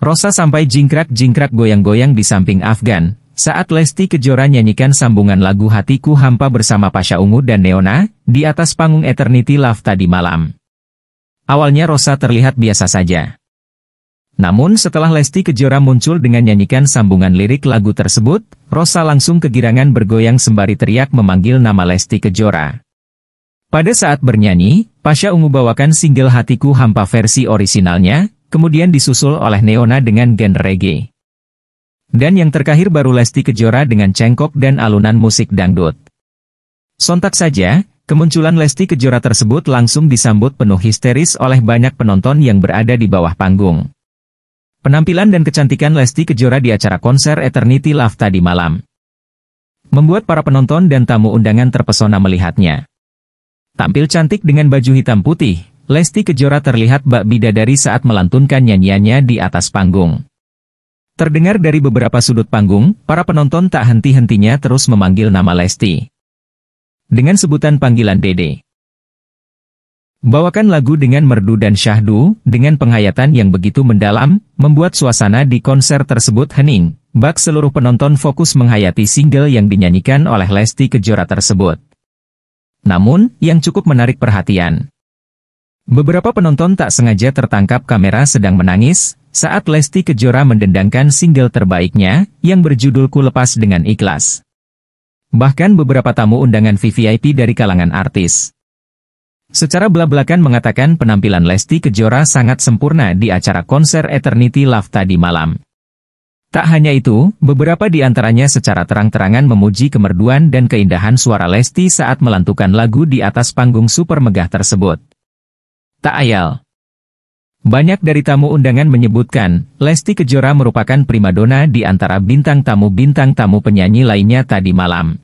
Rosa sampai jingkrak-jingkrak goyang-goyang di samping Afgan, saat Lesti Kejora nyanyikan sambungan lagu Hatiku Hampa bersama Pasha Ungu dan Neona, di atas panggung Eternity Love tadi malam. Awalnya Rosa terlihat biasa saja. Namun setelah Lesti Kejora muncul dengan nyanyikan sambungan lirik lagu tersebut, Rosa langsung kegirangan bergoyang sembari teriak memanggil nama Lesti Kejora. Pada saat bernyanyi, Pasha Ungu bawakan single Hatiku Hampa versi orisinalnya, kemudian disusul oleh Neona dengan gen reggae. Dan yang terakhir baru Lesti Kejora dengan cengkok dan alunan musik dangdut. Sontak saja, kemunculan Lesti Kejora tersebut langsung disambut penuh histeris oleh banyak penonton yang berada di bawah panggung. Penampilan dan kecantikan Lesti Kejora di acara konser Eternity Love tadi malam. Membuat para penonton dan tamu undangan terpesona melihatnya. Tampil cantik dengan baju hitam putih, Lesti Kejora terlihat bak bidadari saat melantunkan nyanyiannya di atas panggung. Terdengar dari beberapa sudut panggung, para penonton tak henti-hentinya terus memanggil nama Lesti. Dengan sebutan panggilan Dede. Bawakan lagu dengan merdu dan syahdu, dengan penghayatan yang begitu mendalam, membuat suasana di konser tersebut hening, bak seluruh penonton fokus menghayati single yang dinyanyikan oleh Lesti Kejora tersebut. Namun, yang cukup menarik perhatian, Beberapa penonton tak sengaja tertangkap kamera sedang menangis, saat Lesti Kejora mendendangkan single terbaiknya, yang berjudul Ku Lepas Dengan Ikhlas. Bahkan beberapa tamu undangan VVIP dari kalangan artis. Secara belak-belakan mengatakan penampilan Lesti Kejora sangat sempurna di acara konser Eternity Love tadi malam. Tak hanya itu, beberapa di antaranya secara terang-terangan memuji kemerduan dan keindahan suara Lesti saat melantukan lagu di atas panggung super megah tersebut. Tak ayal, Banyak dari tamu undangan menyebutkan, Lesti Kejora merupakan primadona di antara bintang tamu-bintang tamu penyanyi lainnya tadi malam.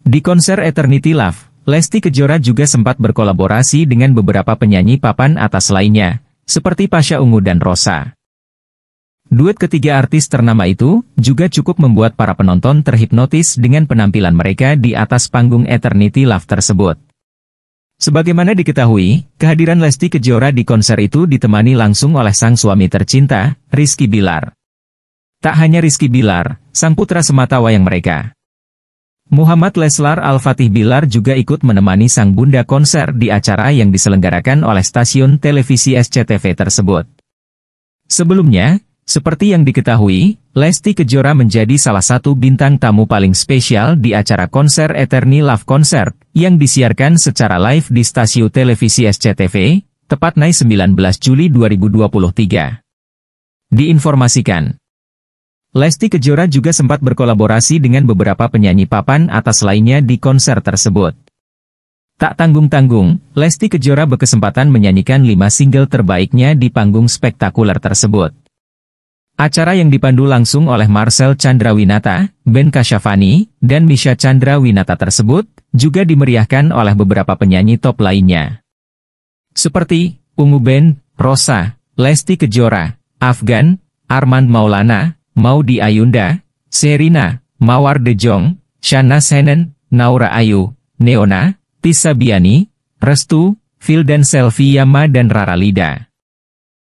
Di konser Eternity Love, Lesti Kejora juga sempat berkolaborasi dengan beberapa penyanyi papan atas lainnya, seperti Pasha Ungu dan Rosa. Duet ketiga artis ternama itu, juga cukup membuat para penonton terhipnotis dengan penampilan mereka di atas panggung Eternity Love tersebut. Sebagaimana diketahui, kehadiran Lesti Kejora di konser itu ditemani langsung oleh sang suami tercinta, Rizky Bilar. Tak hanya Rizky Bilar, sang putra semata wayang mereka. Muhammad Leslar Al-Fatih Bilar juga ikut menemani sang bunda konser di acara yang diselenggarakan oleh stasiun televisi SCTV tersebut. Sebelumnya, seperti yang diketahui, Lesti Kejora menjadi salah satu bintang tamu paling spesial di acara konser Eterni Love Concert, yang disiarkan secara live di stasiun televisi SCTV, tepatnya 19 Juli 2023. Diinformasikan, Lesti Kejora juga sempat berkolaborasi dengan beberapa penyanyi papan atas lainnya di konser tersebut. Tak tanggung-tanggung, Lesti Kejora berkesempatan menyanyikan lima single terbaiknya di panggung spektakuler tersebut. Acara yang dipandu langsung oleh Marcel Chandrawinata, Ben Kasyafani, dan Misha Chandrawinata tersebut, juga dimeriahkan oleh beberapa penyanyi top lainnya. Seperti, Ungu Ben, Rosa, Lesti Kejora, Afgan, Arman Maulana, Maudi Ayunda, Serina, Mawar De Jong, Shana Senen, Naura Ayu, Neona, Tisabiani, Restu, Phil dan Selvi Yama dan Rara Lida.